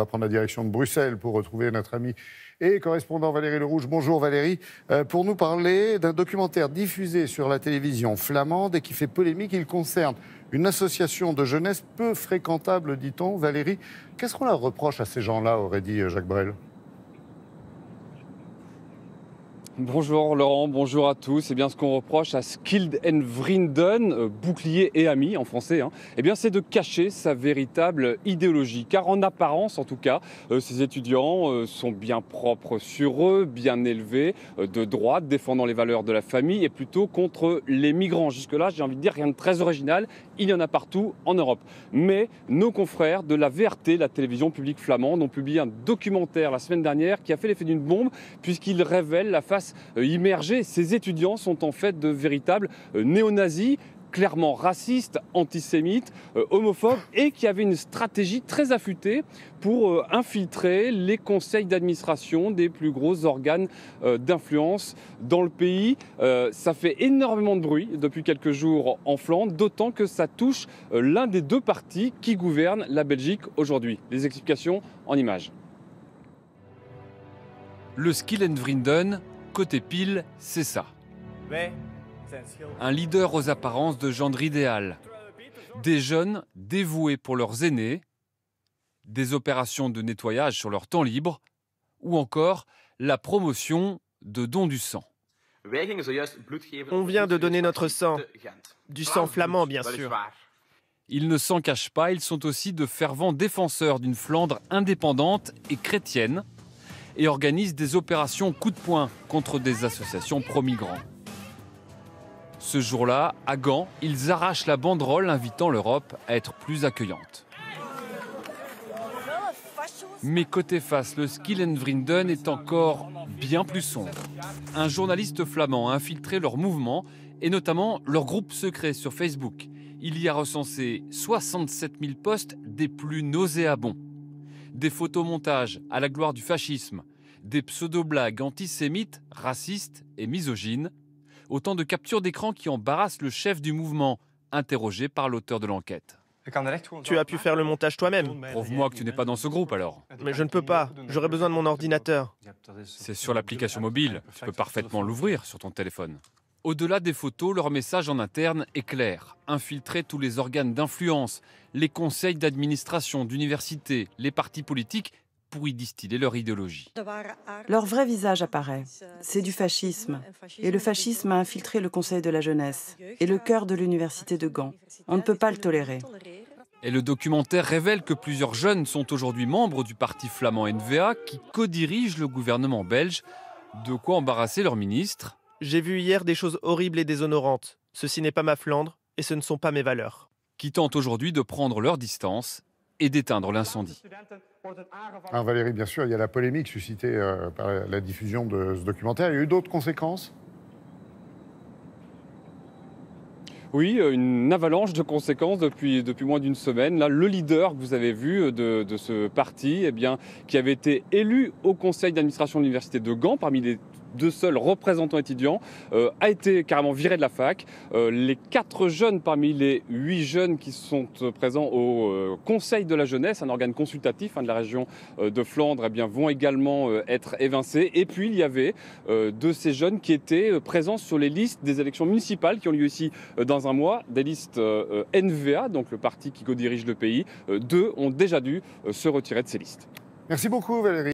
va prendre la direction de Bruxelles pour retrouver notre ami et correspondant Valérie Lerouge. Bonjour Valérie, euh, pour nous parler d'un documentaire diffusé sur la télévision flamande et qui fait polémique. Il concerne une association de jeunesse peu fréquentable, dit-on. Valérie, qu'est-ce qu'on la reproche à ces gens-là, aurait dit euh, Jacques Brel Bonjour Laurent, bonjour à tous. C'est eh bien, ce qu'on reproche à Skild and Vrinden, euh, bouclier et ami en français, hein, eh bien, c'est de cacher sa véritable idéologie. Car en apparence, en tout cas, ces euh, étudiants euh, sont bien propres sur eux, bien élevés, de droite, défendant les valeurs de la famille et plutôt contre les migrants. Jusque-là, j'ai envie de dire rien de très original. Il y en a partout en Europe. Mais nos confrères de la VRT, la télévision publique flamande, ont publié un documentaire la semaine dernière qui a fait l'effet d'une bombe puisqu'il révèle la face euh, immergés, Ces étudiants sont en fait de véritables euh, néo-nazis clairement racistes, antisémites euh, homophobes et qui avaient une stratégie très affûtée pour infiltrer les conseils d'administration des plus gros organes d'influence dans le pays. ça fait énormément de bruit depuis quelques jours en Flandre, d'autant que ça touche l'un des deux partis qui gouvernent la Belgique aujourd'hui. Les explications en images. Le Vrinden côté pile, c'est ça. Un leader aux apparences de gendre idéal. Des jeunes dévoués pour leurs aînés, des opérations de nettoyage sur leur temps libre, ou encore la promotion de dons du sang. On vient de donner notre sang, du sang flamand bien sûr. Ils ne s'en cachent pas, ils sont aussi de fervents défenseurs d'une Flandre indépendante et chrétienne, et organise des opérations coup de poing contre des associations pro-migrants. Ce jour-là, à Gand, ils arrachent la banderole invitant l'Europe à être plus accueillante. Mais côté face, le skill vrinden est encore bien plus sombre. Un journaliste flamand a infiltré leur mouvement et notamment leur groupe secret sur Facebook. Il y a recensé 67 000 postes des plus nauséabonds. Des photomontages à la gloire du fascisme, des pseudo-blagues antisémites, racistes et misogynes. Autant de captures d'écran qui embarrassent le chef du mouvement, interrogé par l'auteur de l'enquête. Tu as pu faire le montage toi-même. Prouve-moi que tu n'es pas dans ce groupe alors. Mais je ne peux pas. J'aurais besoin de mon ordinateur. C'est sur l'application mobile. Tu peux parfaitement l'ouvrir sur ton téléphone. Au-delà des photos, leur message en interne est clair. Infiltrer tous les organes d'influence, les conseils d'administration d'université, les partis politiques pour y distiller leur idéologie. Leur vrai visage apparaît. C'est du fascisme. Et le fascisme a infiltré le Conseil de la jeunesse et le cœur de l'université de Gand. On ne peut pas le tolérer. Et le documentaire révèle que plusieurs jeunes sont aujourd'hui membres du parti flamand NVA qui co-dirige le gouvernement belge. De quoi embarrasser leur ministre J'ai vu hier des choses horribles et déshonorantes. Ceci n'est pas ma Flandre et ce ne sont pas mes valeurs. Qui tentent aujourd'hui de prendre leur distance et d'éteindre l'incendie. Valérie, bien sûr, il y a la polémique suscitée euh, par la diffusion de ce documentaire. Il y a eu d'autres conséquences Oui, euh, une avalanche de conséquences depuis, depuis moins d'une semaine. Là, le leader que vous avez vu euh, de, ce parti, eh bien, qui avait été élu au conseil d'administration de l'université de Gand parmi les deux seuls représentants étudiants, euh, a été carrément viré de la fac. Euh, les quatre jeunes parmi les huit jeunes qui sont euh, présents au Conseil de la jeunesse, un organe consultatif hein, de la région de Flandre, eh bien, vont également être évincés. Et puis il y avait de ces jeunes qui étaient présents sur les listes des élections municipales qui ont lieu ici dans un mois, des listes NVA, donc le parti qui co-dirige le pays. deux ont déjà dû se retirer de ces listes. Merci beaucoup Valérie.